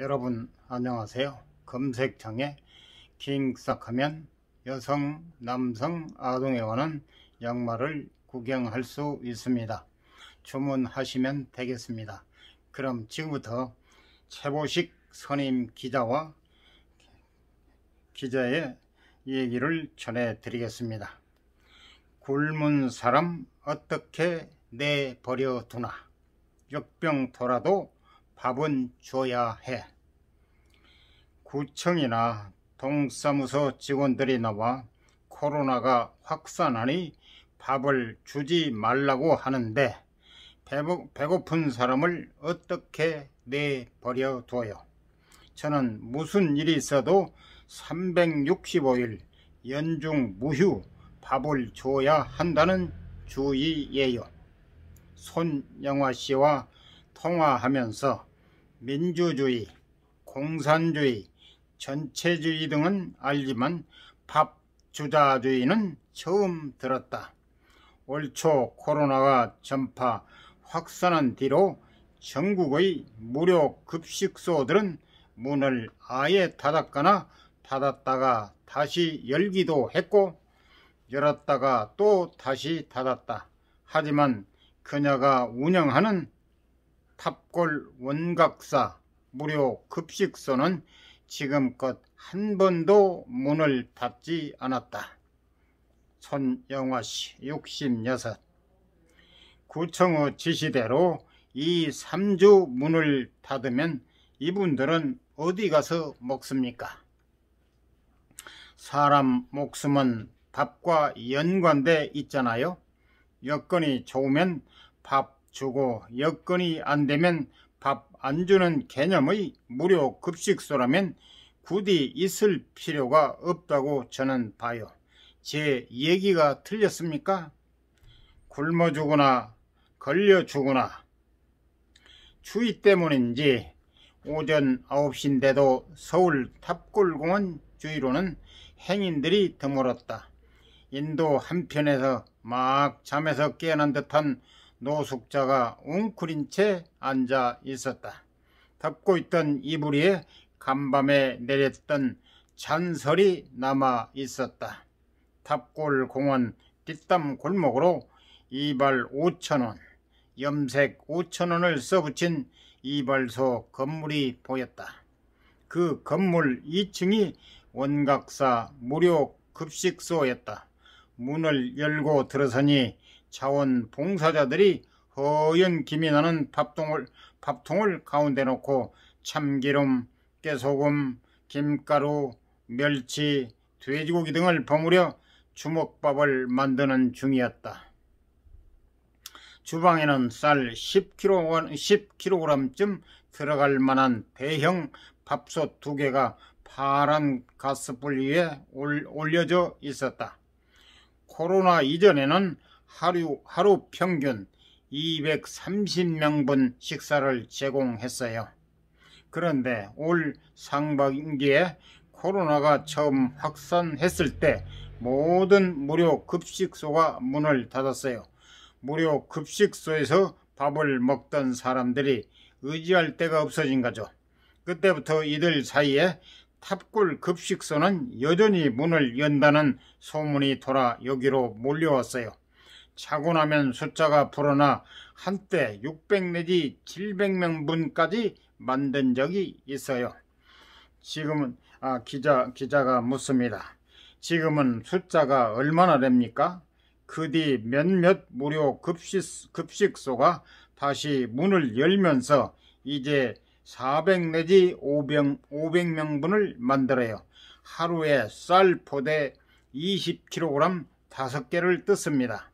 여러분 안녕하세요 검색창에 킹삭하면 여성, 남성, 아동에 관한 양말을 구경할 수 있습니다 주문하시면 되겠습니다 그럼 지금부터 최보식 선임 기자와 기자의 얘기를 전해드리겠습니다 굶은 사람 어떻게 내버려두나 역병토라도 밥은 줘야 해. 구청이나 동사무소 직원들이 나와 코로나가 확산하니 밥을 주지 말라고 하는데 배고, 배고픈 사람을 어떻게 내버려둬요. 저는 무슨 일이 있어도 365일 연중 무휴 밥을 줘야 한다는 주의예요. 손영화 씨와 통화하면서 민주주의, 공산주의, 전체주의 등은 알지만 밥주자주의는 처음 들었다. 올초 코로나가 전파 확산한 뒤로 전국의 무료 급식소들은 문을 아예 닫았거나 닫았다가 다시 열기도 했고 열었다가 또 다시 닫았다. 하지만 그녀가 운영하는 탑골 원각사 무료 급식소는 지금껏 한 번도 문을 닫지 않았다. 손영화씨 66 구청의 지시대로 이 3주 문을 닫으면 이분들은 어디 가서 먹습니까? 사람 목숨은 밥과 연관돼 있잖아요. 여건이 좋으면 밥 주고 여건이 안되면 밥 안주는 개념의 무료 급식소라면 굳이 있을 필요가 없다고 저는 봐요. 제 얘기가 틀렸습니까? 굶어 주거나 걸려 주거나 추위 때문인지 오전 9시인데도 서울 탑골공원 주위로는 행인들이 드물었다. 인도 한편에서 막 잠에서 깨어난 듯한 노숙자가 웅크린 채 앉아 있었다. 덮고 있던 이불 위에 간밤에 내렸던 잔설이 남아 있었다. 탑골 공원 뒷담 골목으로 이발 5천원, 염색 5천원을 써붙인 이발소 건물이 보였다. 그 건물 2층이 원각사 무료 급식소였다. 문을 열고 들어서니 자원 봉사자들이 허연 김이 나는 밥통을, 밥통을 가운데 놓고 참기름, 깨소금, 김가루, 멸치, 돼지고기 등을 버무려 주먹밥을 만드는 중이었다. 주방에는 쌀 10kg, 쯤 들어갈 만한 대형 밥솥 두 개가 파란 가스불 위에 올려져 있었다. 코로나 이전에는 하루, 하루 평균 230명분 식사를 제공했어요. 그런데 올 상반기에 코로나가 처음 확산했을 때 모든 무료 급식소가 문을 닫았어요. 무료 급식소에서 밥을 먹던 사람들이 의지할 데가 없어진 거죠. 그때부터 이들 사이에 탑골 급식소는 여전히 문을 연다는 소문이 돌아 여기로 몰려왔어요. 자고 나면 숫자가 불어나 한때 600 내지 700명분까지 만든 적이 있어요. 지금은 아, 기자 기자가 묻습니다. 지금은 숫자가 얼마나 됩니까? 그 뒤 몇몇 무료 급식, 급식소가 다시 문을 열면서 이제 400 내지 500, 500명분을 만들어요. 하루에 쌀 포대 20kg 5개를 뜯습니다.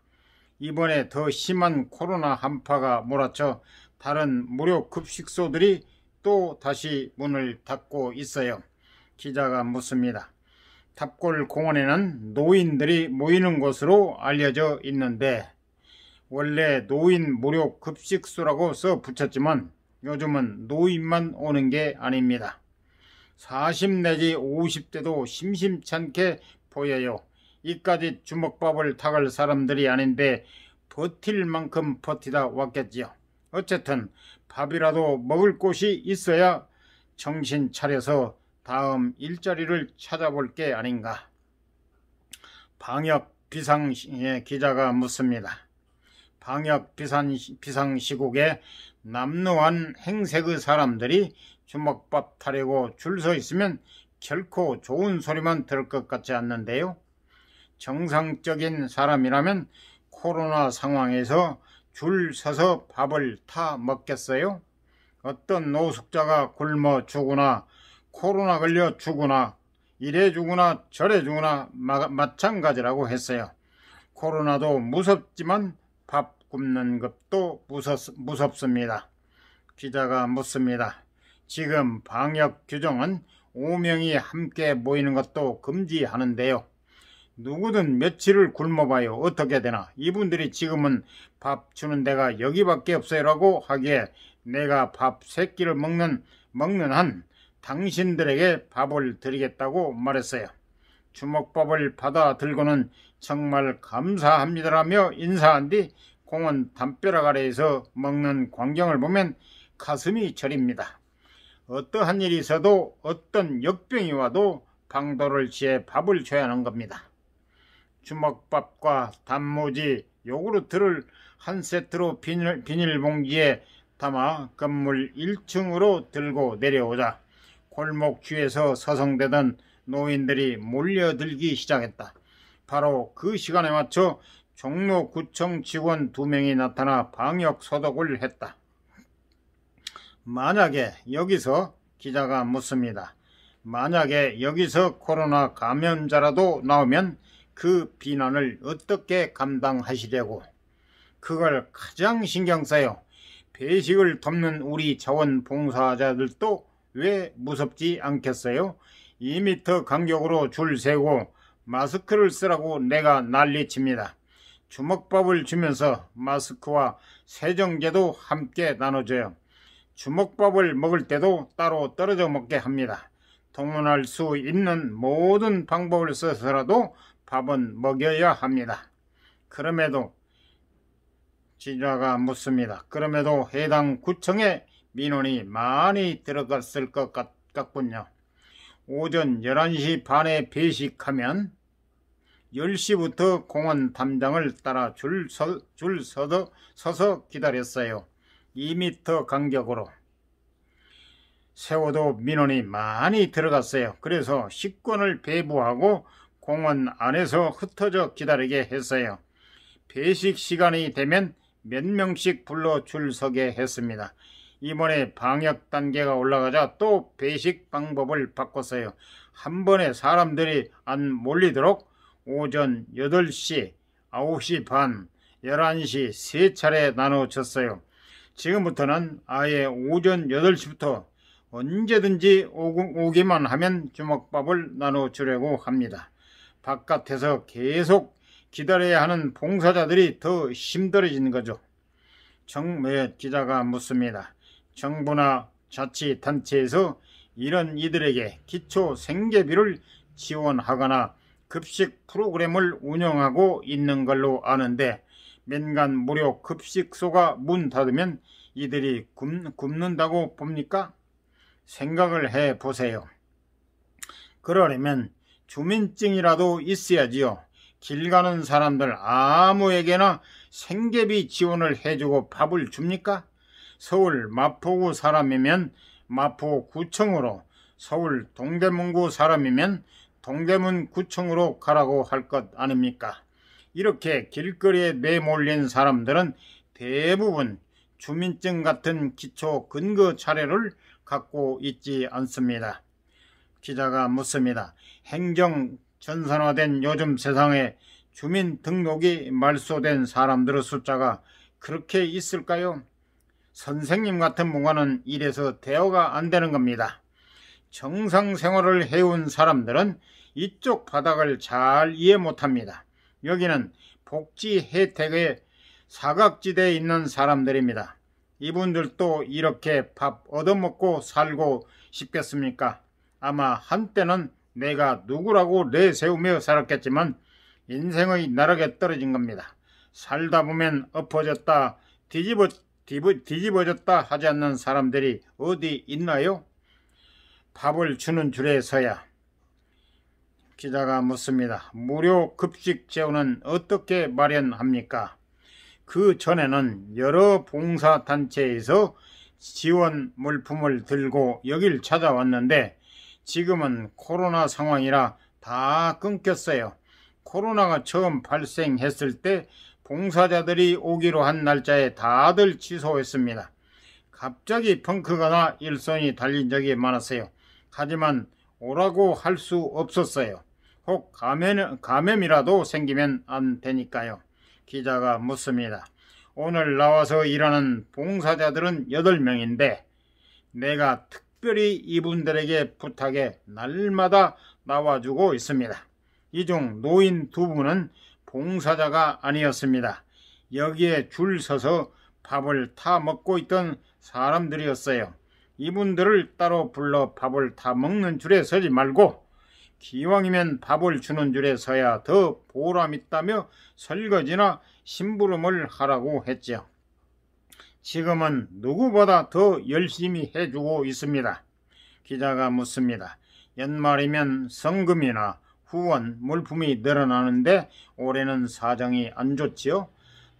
이번에 더 심한 코로나 한파가 몰아쳐 다른 무료 급식소들이 또 다시 문을 닫고 있어요. 기자가 묻습니다. 탑골 공원에는 노인들이 모이는 곳으로 알려져 있는데 원래 노인 무료 급식소라고 써 붙였지만 요즘은 노인만 오는 게 아닙니다. 40 내지 50대도 심심찮게 보여요. 이까지 주먹밥을 타갈 사람들이 아닌데 버틸 만큼 버티다 왔겠지요. 어쨌든 밥이라도 먹을 곳이 있어야 정신 차려서 다음 일자리를 찾아볼 게 아닌가. 방역 비상 시 기자가 묻습니다. 방역 비상, 비상 시국에 남루한 행색의 사람들이 주먹밥 타려고 줄 서 있으면 결코 좋은 소리만 들을 것 같지 않는데요. 정상적인 사람이라면 코로나 상황에서 줄 서서 밥을 타 먹겠어요? 어떤 노숙자가 굶어 죽으나 코로나 걸려 죽으나 이래 죽으나 저래 죽으나 마, 마찬가지라고 했어요. 코로나도 무섭지만 밥 굶는 것도 무섭, 무섭습니다. 기자가 묻습니다. 지금 방역 규정은 5명이 함께 모이는 것도 금지하는데요. 누구든 며칠을 굶어봐요. 어떻게 되나. 이분들이 지금은 밥 주는 데가 여기밖에 없어요라고 하기에 내가 밥3 끼를 먹는 먹는 한 당신들에게 밥을 드리겠다고 말했어요. 주먹밥을 받아 들고는 정말 감사합니다라며 인사한 뒤 공원 담벼락 아래에서 먹는 광경을 보면 가슴이 저립니다. 어떠한 일이 있어도 어떤 역병이 와도 방도를 지해 밥을 줘야 하는 겁니다. 주먹밥과 단무지, 요구르트를 한 세트로 비닐, 비닐봉지에 담아 건물 1층으로 들고 내려오자 골목 뒤에서 서성대던 노인들이 몰려들기 시작했다. 바로 그 시간에 맞춰 종로구청 직원 두 명이 나타나 방역 소독을 했다. 만약에 여기서 기자가 묻습니다. 만약에 여기서 코로나 감염자라도 나오면 그 비난을 어떻게 감당하시려고 그걸 가장 신경 써요. 배식을 돕는 우리 자원봉사자들도 왜 무섭지 않겠어요? 2미터 간격으로 줄 세고 마스크를 쓰라고 내가 난리칩니다. 주먹밥을 주면서 마스크와 세정제도 함께 나눠줘요. 주먹밥을 먹을 때도 따로 떨어져 먹게 합니다. 동원할 수 있는 모든 방법을 써서라도 밥은 먹여야 합니다. 그럼에도 지자가 묻습니다. 그럼에도 해당 구청에 민원이 많이 들어갔을 것 같, 군요 오전 11시 반에 배식하면 10시부터 공원 담장을 따라 줄, 서, 줄 서도, 서서 기다렸어요. 2미터 간격으로. 세워도 민원이 많이 들어갔어요. 그래서 식권을 배부하고 공원 안에서 흩어져 기다리게 했어요. 배식 시간이 되면 몇 명씩 불러 줄 서게 했습니다. 이번에 방역 단계가 올라가자 또 배식 방법을 바꿨어요. 한 번에 사람들이 안 몰리도록 오전 8시, 9시 반, 11시 세 차례 나눠줬어요 지금부터는 아예 오전 8시부터 언제든지 오기만 하면 주먹밥을 나눠주려고 합니다. 바깥에서 계속 기다려야 하는 봉사자들이 더 힘들어지는 거죠. 정매 기자가 묻습니다. 정부나 자치단체에서 이런 이들에게 기초 생계비를 지원하거나 급식 프로그램을 운영하고 있는 걸로 아는데 민간 무료 급식소가 문 닫으면 이들이 굶는다고 봅니까? 생각을 해보세요. 그러려면 주민증이라도 있어야지요. 길 가는 사람들 아무에게나 생계비 지원을 해주고 밥을 줍니까? 서울 마포구 사람이면 마포구청으로 서울 동대문구 사람이면 동대문구청으로 가라고 할 것 아닙니까? 이렇게 길거리에 매몰린 사람들은 대부분 주민증 같은 기초 근거 차례를 갖고 있지 않습니다. 기자가 묻습니다. 행정 전산화된 요즘 세상에 주민등록이 말소된 사람들의 숫자가 그렇게 있을까요? 선생님 같은 문화는 이래서 대화가 안 되는 겁니다. 정상 생활을 해온 사람들은 이쪽 바닥을 잘 이해 못합니다. 여기는 복지 혜택의 사각지대에 있는 사람들입니다. 이분들도 이렇게 밥 얻어먹고 살고 싶겠습니까? 아마 한때는 내가 누구라고 내세우며 살았겠지만 인생의 나락에 떨어진 겁니다. 살다 보면 엎어졌다, 뒤집어, 뒤집어, 졌다 하지 않는 사람들이 어디 있나요? 밥을 주는 줄에 서야 기자가 묻습니다. 무료 급식 재원은 어떻게 마련합니까? 그 전에는 여러 봉사단체에서 지원 물품을 들고 여길 찾아왔는데 지금은 코로나 상황이라 다 끊겼어요. 코로나가 처음 발생했을 때 봉사자들이 오기로 한 날짜에 다들 취소했습니다. 갑자기 펑크가 나 일손이 달린 적이 많았어요. 하지만 오라고 할 수 없었어요. 혹 감염, 감염이라도 생기면 안 되니까요. 기자가 묻습니다. 오늘 나와서 일하는 봉사자들은 8명인데 내가 특 특별히 이분들에게 부탁해 날마다 나와주고 있습니다. 이 중 노인 두 분은 봉사자가 아니었습니다. 여기에 줄 서서 밥을 타 먹고 있던 사람들이었어요. 이분들을 따로 불러 밥을 다 먹는 줄에 서지 말고 기왕이면 밥을 주는 줄에 서야 더 보람 있다며 설거지나 심부름을 하라고 했죠. 지금은 누구보다 더 열심히 해주고 있습니다. 기자가 묻습니다. 연말이면 성금이나 후원, 물품이 늘어나는데 올해는 사정이 안 좋지요?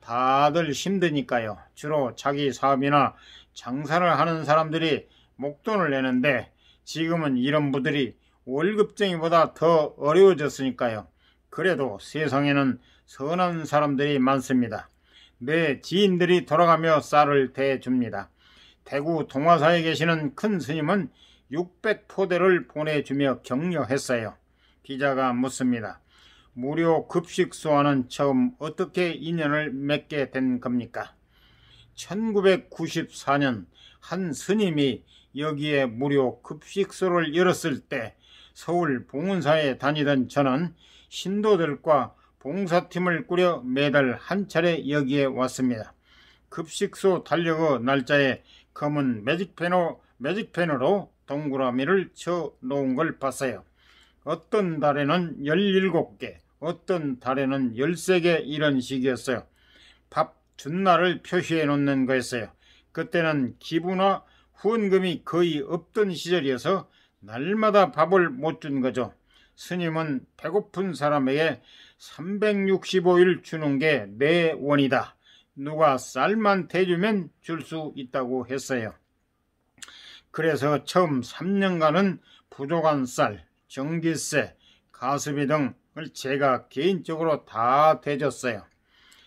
다들 힘드니까요. 주로 자기 사업이나 장사를 하는 사람들이 목돈을 내는데 지금은 이런 분들이 월급쟁이보다 더 어려워졌으니까요. 그래도 세상에는 선한 사람들이 많습니다. 내 지인들이 돌아가며 쌀을 대줍니다. 대구 동화사에 계시는 큰 스님은 600포대를 보내주며 격려했어요. 기자가 묻습니다. 무료 급식소와는 처음 어떻게 인연을 맺게 된 겁니까? 1994년 한 스님이 여기에 무료 급식소를 열었을 때 서울 봉은사에 다니던 저는 신도들과 봉사팀을 꾸려 매달 한 차례 여기에 왔습니다. 급식소 달력의 날짜에 검은 매직펜으로, 매직펜으로 동그라미를 쳐 놓은 걸 봤어요. 어떤 달에는 17개, 어떤 달에는 13개 이런 식이었어요. 밥 준날을 표시해 놓는 거였어요. 그때는 기부나 후원금이 거의 없던 시절이어서 날마다 밥을 못 준 거죠. 스님은 배고픈 사람에게 365일 주는 게 내 원이다. 누가 쌀만 대주면 줄 수 있다고 했어요. 그래서 처음 3년간은 부족한 쌀, 전기세, 가스비 등을 제가 개인적으로 다 대줬어요.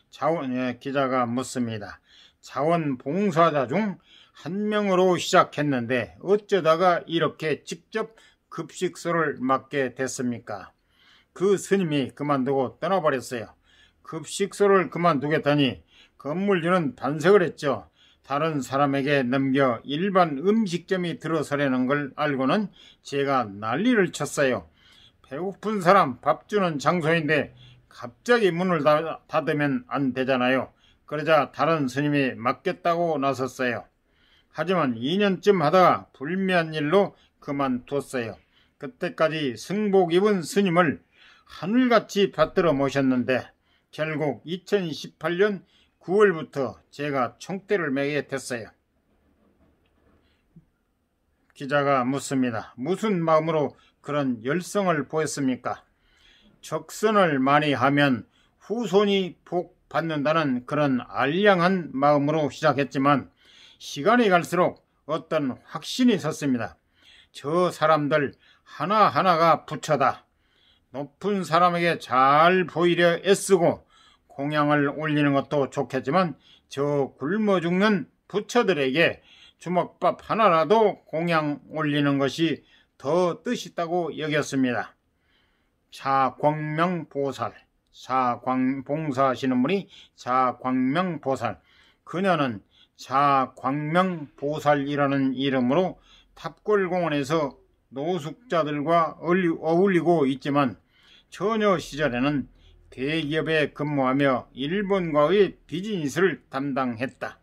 자원, 예, 기자가 묻습니다. 자원봉사자 중 한 명으로 시작했는데 어쩌다가 이렇게 직접 급식소를 맡게 됐습니까? 그 스님이 그만두고 떠나버렸어요. 급식소를 그만두겠다니 건물주는 반색을 했죠. 다른 사람에게 넘겨 일반 음식점이 들어서려는 걸 알고는 제가 난리를 쳤어요. 배고픈 사람 밥 주는 장소인데 갑자기 문을 닫으면 안 되잖아요. 그러자 다른 스님이 맡겠다고 나섰어요. 하지만 2년쯤 하다가 불미한 일로 그만뒀어요. 그때까지 승복 입은 스님을 하늘같이 받들어 모셨는데 결국 2018년 9월부터 제가 총대를 매게 됐어요. 기자가 묻습니다. 무슨 마음으로 그런 열성을 보였습니까? 적선을 많이 하면 후손이 복 받는다는 그런 알량한 마음으로 시작했지만 시간이 갈수록 어떤 확신이 섰습니다. 저 사람들 하나하나가 부처다. 높은 사람에게 잘 보이려 애쓰고 공양을 올리는 것도 좋겠지만 저 굶어 죽는 부처들에게 주먹밥 하나라도 공양 올리는 것이 더 뜻있다고 여겼습니다. 사광명보살, 사광 봉사하시는 분이 사광명보살, 그녀는 사광명보살이라는 이름으로 탑골공원에서 노숙자들과 어울리고 있지만 처녀 시절에는 대기업에 근무하며 일본과의 비즈니스를 담당했다.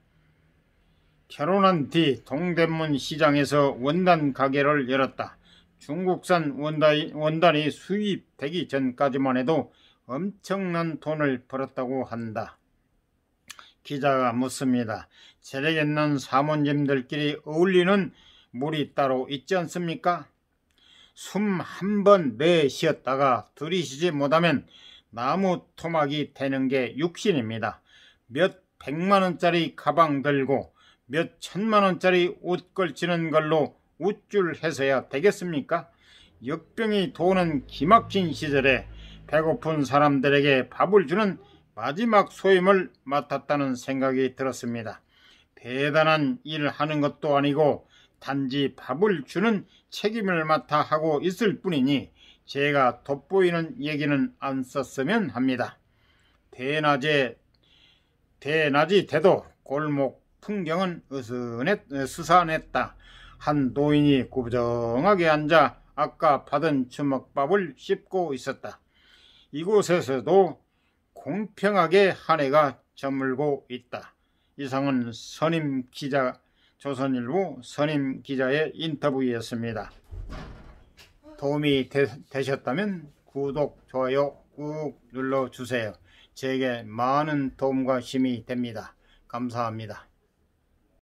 결혼한 뒤 동대문 시장에서 원단 가게를 열었다. 중국산 원단이, 원단이 수입되기 전까지만 해도 엄청난 돈을 벌었다고 한다. 기자가 묻습니다. 재력 있는 사모님들끼리 어울리는 물이 따로 있지 않습니까? 숨한번 내쉬었다가 들이쉬지 못하면 나무 토막이 되는 게 육신입니다. 몇 백만원짜리 가방 들고 몇 천만원짜리 옷 걸치는 걸로 웃줄 해서야 되겠습니까? 역병이 도는 기막힌 시절에 배고픈 사람들에게 밥을 주는 마지막 소임을 맡았다는 생각이 들었습니다. 대단한 일 하는 것도 아니고 단지 밥을 주는 책임을 맡아 하고 있을 뿐이니 제가 돋보이는 얘기는 안 썼으면 합니다. 대낮에 대낮이 돼도 골목 풍경은 으스네 수산했다. 한 노인이 구부정하게 앉아 아까 받은 주먹밥을 씹고 있었다. 이곳에서도 공평하게 한 해가 저물고 있다. 이상은 선임 기자 조선일보 선임 기자의 인터뷰였습니다. 도움이 되, 되셨다면 구독, 좋아요 꾹 눌러주세요. 제게 많은 도움과 힘이 됩니다. 감사합니다.